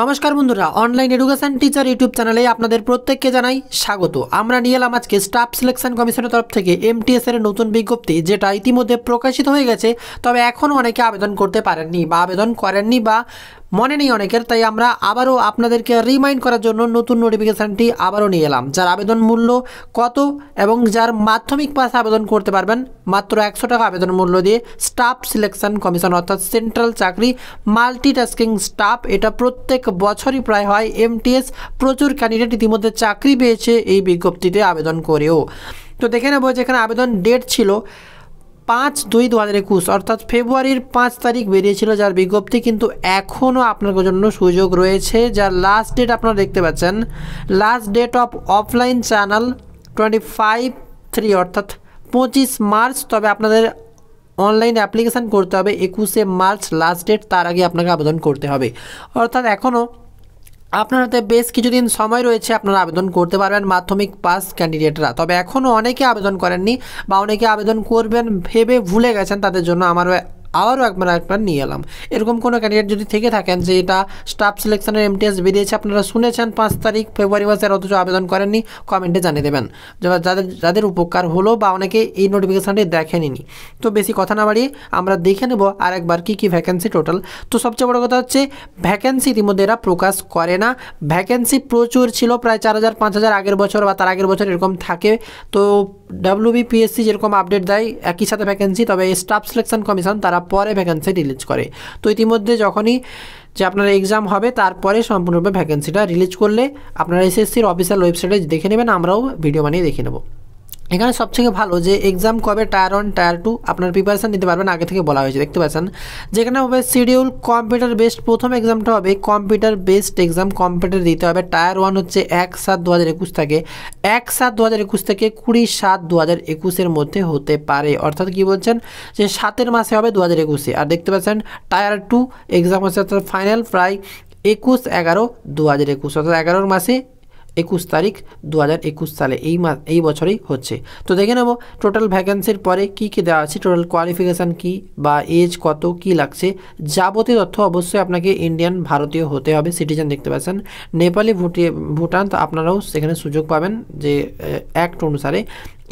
নমস্কার বন্ধুরা online education teacher YouTube চ্যানেলে আপনাদের প্রত্যেককে জানাই স্বাগত আমরা নিয়ে এলাম আজকে স্টাফ সিলেকশন কমিশনের তরফ থেকে এমটিএস এর নতুন বিজ্ঞপ্তি যেটা ইতিমধ্যে প্রকাশিত হয়ে গেছে তবে এখনও অনেকে আবেদন করতে পারেননি বা আবেদন করেননি বা মনে নেই অনেকের তাই আমরা আবারও আপনাদেরকে রিমাইন্ড করার জন্য নতুন নোটিফিকেশানটি আবারও নিয়ে এলাম যার আবেদন মূল্য কত এবং যার মাধ্যমিক পাশে আবেদন করতে পারবেন মাত্র একশো টাকা আবেদন মূল্য দিয়ে স্টাফ সিলেকশন কমিশন অর্থাৎ সেন্ট্রাল চাকরি মাল্টিটাস্কিং স্টাফ এটা প্রত্যেক বছরই প্রায় হয় এমটিএস প্রচুর ক্যান্ডিডেট ইতিমধ্যে চাকরি পেয়েছে এই বিজ্ঞপ্তিতে আবেদন করেও তো দেখে নেবো যেখানে আবেদন ডেট ছিল পাঁচ দুই দু হাজার একুশ অর্থাৎ ফেব্রুয়ারির পাঁচ তারিখ বেরিয়েছিল যার বিজ্ঞপ্তি কিন্তু এখনও আপনার জন্য সুযোগ রয়েছে যার লাস্ট ডেট আপনারা দেখতে পাচ্ছেন last date of offline channel twenty five three অর্থাৎ পঁচিশ মার্চ তবে আপনাদের অনলাইন অ্যাপ্লিকেশান করতে হবে একুশে মার্চ লাস্ট ডেট তার আগে আপনাকে আবেদন করতে হবে অর্থাৎ এখনও আপনার হাতে বেশ কিছুদিন সময় রয়েছে আপনারা আবেদন করতে পারবেন মাধ্যমিক পাস ক্যান্ডিডেটরা তবে এখনও অনেকে আবেদন করেননি বা অনেকে আবেদন করবেন ভেবে ভুলে গেছেন তাদের জন্য আমার আবারও একবার একবার নিয়ে এলাম এরকম কোনো ক্যান্ডিডেট যদি থেকে থাকেন যে এটা স্টাফ সিলেকশনের এমটিএস বেরিয়েছে আপনারা শুনেছেন পাঁচ তারিখ ফেব্রুয়ারি মাসের অথচ আবেদন করেননি কমেন্টে জানিয়ে দেবেন যাদের যাদের উপকার হলো বা অনেকে এই নোটিফিকেশানটি দেখেনি তো বেশি কথা না বাড়িয়ে আমরা দেখে নেব আর একবার কী কী ভ্যাকেন্সি টোটাল তো সবচেয়ে বড় কথা হচ্ছে ভ্যাকেন্সি ইতিমধ্যে এরা প্রকাশ করে না ভ্যাকেন্সি প্রচুর ছিল প্রায় চার হাজার পাঁচ হাজার আগের বছর বা তার আগের বছর এরকম থাকে তো ডাব্লিউবিপিএসসি যেরকম আপডেট দেয় একই সাথে ভ্যাকেন্সি তবে স্টাফ সিলেকশন কমিশন তারা পরে ভ্যাকেন্সি রিলিজ করে তো ইতিমধ্যে যখনই যে আপনার এক্সাম হবে তারপরে সম্পূর্ণরূপে ভ্যাকেন্সিটা রিলিজ করলে আপনারা এসএসসির অফিসিয়াল ওয়েবসাইটে দেখে নেবেন আমরাও ভিডিও বানিয়ে দেখে নেবো এখানে সবথেকে ভালো যে এক্সাম কবে টায়ার ওয়ান টায়ার টু আপনার প্রিপারেশান নিতে পারবেন আগে থেকে বলা হয়েছে দেখতে পাচ্ছেন যেখানে হবে শিডিউল কম্পিউটার বেসড প্রথম এক্সামটা হবে কম্পিউটার বেসড এক্সাম কম্পিউটার দিতে হবে টায়ার ওয়ান হচ্ছে এক সাত দু হাজার একুশ থেকে এক সাত দু হাজার একুশ থেকে কুড়ি সাত দু হাজার একুশের মধ্যে হতে পারে অর্থাৎ কি বলছেন যে সাতের মাসে হবে দু হাজার একুশে আর দেখতে পাচ্ছেন টায়ার টু এক্সাম হচ্ছে অর্থাৎ ফাইনাল প্রায় একুশ এগারো দু হাজার একুশ অর্থাৎ এগারোর মাসে একুশ তারিখ দু একুশ সালে এই মা এই বছরেই হচ্ছে তো দেখে নেব টোটাল ভ্যাকেন্সির পরে কি কী দেওয়া আছে টোটাল কোয়ালিফিকেশান কি বা এজ কত কি লাগছে যাবতীয় তথ্য অবশ্যই আপনাকে ইন্ডিয়ান ভারতীয় হতে হবে সিটিজেন দেখতে পাচ্ছেন নেপালি ভুটিয়ে ভুটান তো আপনারাও সেখানে সুযোগ পাবেন যে অ্যাক্ট অনুসারে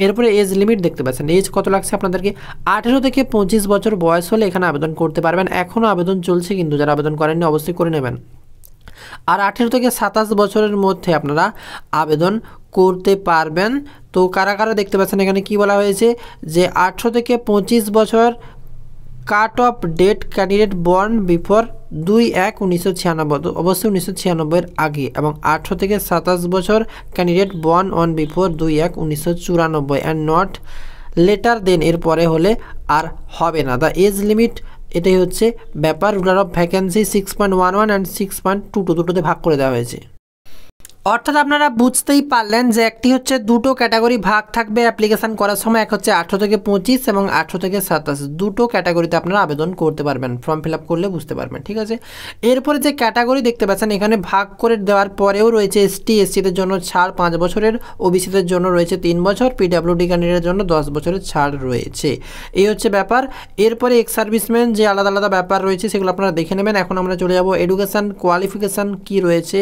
এরপরে এজ লিমিট দেখতে পাচ্ছেন এজ কত লাগছে আপনাদেরকে আঠেরো থেকে পঁচিশ বছর বয়স হলে এখানে আবেদন করতে পারবেন এখনও আবেদন চলছে কিন্তু যারা আবেদন করেননি অবশ্যই করে নেবেন আর আঠেরো থেকে সাতাশ বছরের মধ্যে আপনারা আবেদন করতে পারবেন তো কারা কারা দেখতে পাচ্ছেন এখানে কি বলা হয়েছে যে আঠেরো থেকে পঁচিশ বছর cut off date candidate born before দুই এক উনিশশো ছিয়ানব্বই অবশ্যই উনিশশো ছিয়ানব্বইয়ের আগে এবং আঠেরো থেকে সাতাশ বছর ক্যান্ডিডেট বর্ন অন বিফোর দুই এক উনিশশো চুরানব্বই অ্যান্ড নট লেটার দেন এরপরে হলে আর হবে না দ্য এজ লিমিট এটাই হচ্ছে ব্যাপার রুলার of vacancy six point one one and six point two two দুটোতে ভাগ করে দেওয়া হয়েছে অর্থাৎ আপনারা বুঝতেই পারলেন যে একটি হচ্ছে দুটো ক্যাটাগরি ভাগ থাকবে অ্যাপ্লিকেশান করার সময় এক হচ্ছে আঠেরো থেকে পঁচিশ এবং আঠেরো থেকে সাতাশ দুটো ক্যাটাগরিতে আপনারা আবেদন করতে পারবেন ফর্ম ফিল আপ করলে বুঝতে পারবেন ঠিক আছে এরপরে যে ক্যাটাগরি দেখতে পাচ্ছেন এখানে ভাগ করে দেওয়ার পরেও রয়েছে এসটি এসসিদের জন্য ছাড় পাঁচ বছরের ওবিসিদের জন্য রয়েছে তিন বছর পিডাব্লিউডি ক্যান্ডিডেটের জন্য দশ বছরের ছাড় রয়েছে এই হচ্ছে ব্যাপার এরপরে এক্স সার্ভিসম্যান যে আলাদা আলাদা ব্যাপার রয়েছে সেগুলো আপনারা দেখে নেবেন এখন আমরা চলে যাব এডুকেশান কোয়ালিফিকেশান কি রয়েছে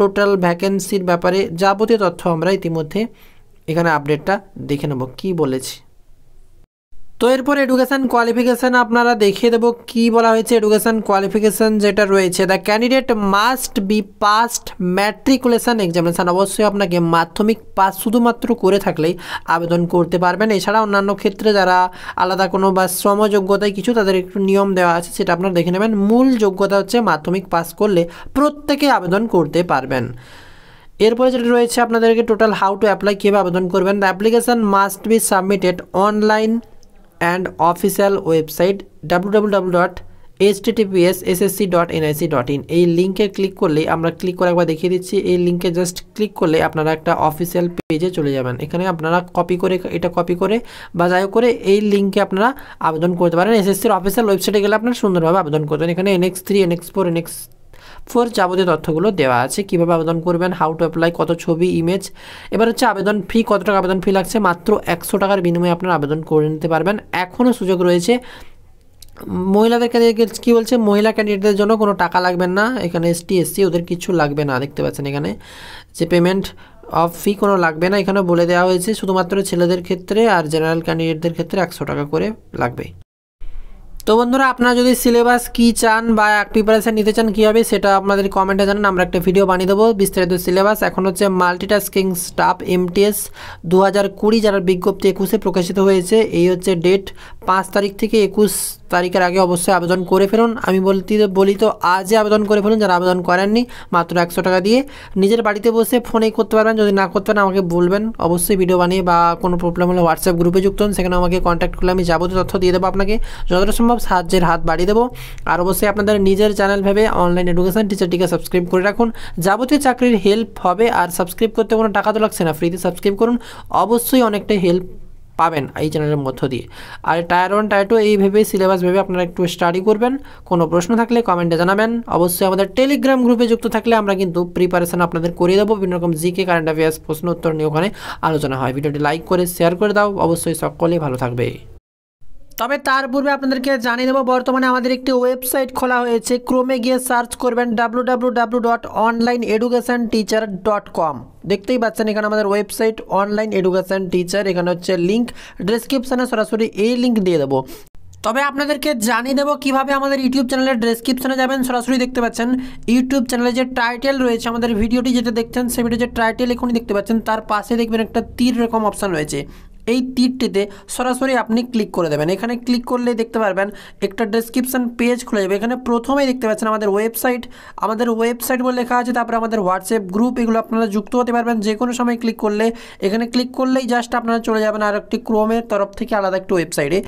টোটাল ভ্যাকেন্সি এমসির ব্যাপারে যাবতীয় তথ্য আমরা ইতিমধ্যে এখানে আপডেটটা দেখে নেব কি বলেছি তো এরপর এডুকেশান কোয়ালিফিকেশান আপনারা দেখিয়ে দেবো কি বলা হয়েছে এডুকেশান কোয়ালিফিকেশান যেটা রয়েছে the candidate must be passed matriculation examination অবশ্যই আপনাকে মাধ্যমিক পাস শুধুমাত্র করে থাকলেই আবেদন করতে পারবেন এছাড়া অন্যান্য ক্ষেত্রে যারা আলাদা কোনো বা শ্রমযোগ্যতায় কিছু তাদের একটু নিয়ম দেওয়া আছে সেটা আপনারা দেখে নেবেন মূল যোগ্যতা হচ্ছে মাধ্যমিক পাস করলে প্রত্যেকে আবেদন করতে পারবেন এরপরে যেটা রয়েছে আপনাদেরকে টোটাল হাউ টু অ্যাপ্লাই কীভাবে আবেদন করবেন the application must be submitted online and official website W dot dot NIC dot in এই লিঙ্কে ক্লিক করলে আমরা ক্লিক করে একবার দেখিয়ে দিচ্ছি এই লিঙ্কে জাস্ট ক্লিক করলে আপনারা একটা অফিসিয়াল পেজে চলে যাবেন এখানে আপনারা কপি করে এটা কপি করে বা যাই করে এই লিঙ্কে আপনারা আবেদন করতে পারেন এসএসসির অফিসিয়াল ওয়েবসাইটে গেলে আপনারা সুন্দরভাবে আবেদন করতে পারেন এখানে annex three annex four annex four যাবতীয় তথ্যগুলো দেওয়া আছে কীভাবে আবেদন করবেন হাউ টু অ্যাপ্লাই কত ছবি ইমেজ এবার হচ্ছে আবেদন ফি কত টাকা আবেদন ফি লাগছে মাত্র একশো টাকার বিনিময়ে আপনারা আবেদন করে নিতে পারবেন এখনও সুযোগ রয়েছে মহিলাদের কী বলছে মহিলা ক্যান্ডিডেটদের জন্য কোনো টাকা লাগবে না এখানে এস এসসি ওদের কিছু লাগবে না দেখতে পাচ্ছেন এখানে যে পেমেন্ট অফ ফি কোনো লাগবে না এখানে বলে দেওয়া হয়েছে শুধুমাত্র ছেলেদের ক্ষেত্রে আর জেনারেল ক্যান্ডিডেটদের ক্ষেত্রে একশো টাকা করে লাগবে তো বন্ধুরা আপনারা যদি সিলেবাস কি চান বা প্রিপারেশান নিতে চান কীভাবে সেটা আপনাদের কমেন্টে জানান আমরা একটা ভিডিও বানিয়ে দেবো বিস্তারিত সিলেবাস এখন হচ্ছে মাল্টিটাস্কিং স্টাফ এমটিএস দু হাজার কুড়ি যারা বিজ্ঞপ্তি একুশে প্রকাশিত হয়েছে এই হচ্ছে ডেট পাঁচ তারিখ থেকে একুশ তারিখের আগে অবশ্যই আবেদন করে ফেলুন আমি বলতে বলি তো আজই আবেদন করে ফেলুন যারা আবেদন করেননি মাত্র একশো টাকা দিয়ে নিজের বাড়িতে বসে ফোনে করতে পারবেন যদি না করতে পারেন আমাকে বলবেন অবশ্যই ভিডিও বানিয়ে বা কোনো প্রবলেম হলে হোয়াটসঅ্যাপ গ্রুপে যুক্ত হন সেখানে আমাকে কন্ট্যাক্ট করলে আমি যাবতীয় তথ্য দিয়ে দেবো আপনাকে যতটা সম্ভব সাহায্যের হাত বাড়িয়ে দেবো আর অবশ্যই আপনাদের নিজের চ্যানেল ভেবে অনলাইন এডুকেশান টিচারটিকে সাবস্ক্রাইব করে রাখুন যাবতীয় চাকরির হেল্প হবে আর সাবস্ক্রাইব করতে কোনো টাকা তো লাগছে না ফ্রিতে সাবস্ক্রাইব করুন অবশ্যই অনেকটাই হেল্প পাবেন এই চ্যানেলের মধ্য দিয়ে আর টায়ার ওয়ান টায়ার টু এইভাবে সিলেবাস ভেবে আপনারা একটু স্টাডি করবেন কোনো প্রশ্ন থাকলে কমেন্টে জানাবেন অবশ্যই আমাদের টেলিগ্রাম গ্রুপে যুক্ত থাকলে আমরা কিন্তু প্রিপারেশান আপনাদের করিয়ে দেবো বিভিন্ন রকম জিকে কারেন্ট অ্যাফেয়ার্স প্রশ্ন উত্তর নিয়ে ওখানে আলোচনা হয় ভিডিওটি লাইক করে শেয়ার করে দাও অবশ্যই সকলেই ভালো থাকবে তবে তার পূর্বে আপনাদেরকে জানিয়ে দেবো বর্তমানে আমাদের একটি ওয়েবসাইট খোলা হয়েছে ক্রোমে গিয়ে সার্চ করবেন W W W dot online education teacher dot com দেখতেই পাচ্ছেন এখানে আমাদের ওয়েবসাইট অনলাইন এডুকেশান টিচার এখানে হচ্ছে লিঙ্ক ডিসক্রিপশানে সরাসরি এই লিঙ্ক দিয়ে দেবো তবে আপনাদেরকে জানিয়ে দেবো কীভাবে আমাদের ইউটিউব চ্যানেলের ডেসক্রিপশনে যাবেন সরাসরি দেখতে পাচ্ছেন ইউটিউব চ্যানেলে যে টাইটেল রয়েছে আমাদের ভিডিওটি যেটা দেখছেন সে ভিডিও যে টাইটেল এখনই দেখতে পাচ্ছেন তার পাশে দেখবেন একটা তীর রকম অপশান রয়েছে এই তীরটিতে সরাসরি আপনি ক্লিক করে দেবেন এখানে ক্লিক করলে দেখতে পারবেন একটা ডেসক্রিপশান পেজ খুলে যাবে এখানে প্রথমেই দেখতে পাচ্ছেন আমাদের ওয়েবসাইট আমাদের ওয়েবসাইট বলে লেখা আছে তারপরে আমাদের হোয়াটসঅ্যাপ গ্রুপ এগুলো আপনারা যুক্ত হতে পারবেন যে কোনো সময় ক্লিক করলে এখানে ক্লিক করলেই জাস্ট আপনারা চলে যাবেন আর একটি ক্রোমের তরফ থেকে আলাদা একটি ওয়েবসাইটে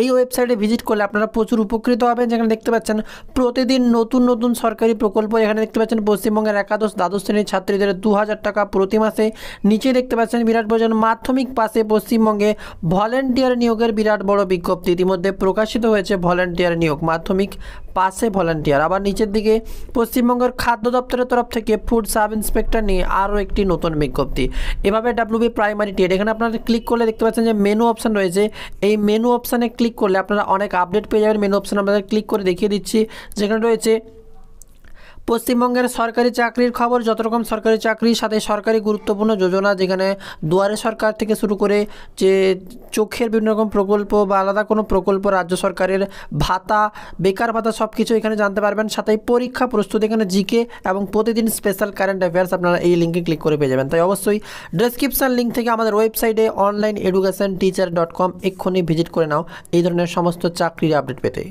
এই ওয়েবসাইটে ভিজিট করলে আপনারা প্রচুর উপকৃত হবেন যেখানে দেখতে পাচ্ছেন প্রতিদিন নতুন নতুন সরকারি প্রকল্প এখানে দেখতে পাচ্ছেন পশ্চিমবঙ্গের একাদশ দ্বাদশ শ্রেণীর ছাত্রীদের দু টাকা প্রতি মাসে নিচে দেখতে পাচ্ছেন বিরাট প্রয়োজন মাধ্যমিক পাশে পশ্চিমবঙ্গে ভলেন্টিয়ার নিয়োগের বিরাট বড় বিজ্ঞপ্তি ইতিমধ্যে প্রকাশিত হয়েছে ভলেন্টিয়ার নিয়োগ মাধ্যমিক পাশে ভলান্টিয়ার আবার নিচের দিকে পশ্চিমবঙ্গের খাদ্য দপ্তরের তরফ থেকে ফুড সাব ইন্সপেক্টর নিয়ে আরও একটি নতুন বিজ্ঞপ্তি এভাবে ডাব্লিউবি প্রাইমারি টিয়ার এখানে আপনারা ক্লিক করলে দেখতে পাচ্ছেন যে মেনু অপশান রয়েছে এই মেনু অপশানে ক্লিক করলে আপনারা অনেক আপডেট পেয়ে যাবেন মেনু অপশান আপনাদের ক্লিক করে দেখিয়ে দিচ্ছি যেখানে রয়েছে পশ্চিমবঙ্গের সরকারি চাকরির খবর যত রকম সরকারি চাকরির সাথে সরকারি গুরুত্বপূর্ণ যোজনা যেখানে দুয়ারে সরকার থেকে শুরু করে যে চোখের বিভিন্ন রকম প্রকল্প বা আলাদা কোনো প্রকল্প রাজ্য সরকারের ভাতা বেকার ভাতা সব কিছু এখানে জানতে পারবেন সাথে পরীক্ষা প্রস্তুতি এখানে জিকে এবং প্রতিদিন স্পেশাল কারেন্ট অ্যাফেয়ার্স আপনারা এই লিঙ্কে ক্লিক করে পেয়ে যাবেন তাই অবশ্যই ডেসক্রিপশান লিঙ্ক থেকে আমাদের ওয়েবসাইটে online education teacher dot com এক্ষুনি ভিজিট করে নাও এই ধরনের সমস্ত চাকরির আপডেট পেতে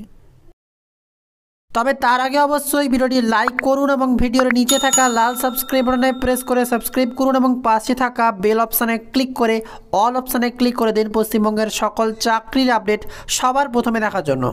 তবে তার আগে অবশ্যই ভিডিওটি লাইক করুন এবং ভিডিওর নিচে থাকা লাল সাবস্ক্রাইব বাটনে প্রেস করে সাবস্ক্রাইব করুন এবং পাশে থাকা বেল অপশানে ক্লিক করে অল অপশানে ক্লিক করে দিন পশ্চিমবঙ্গের সকল চাকরির আপডেট সবার প্রথমে দেখার জন্য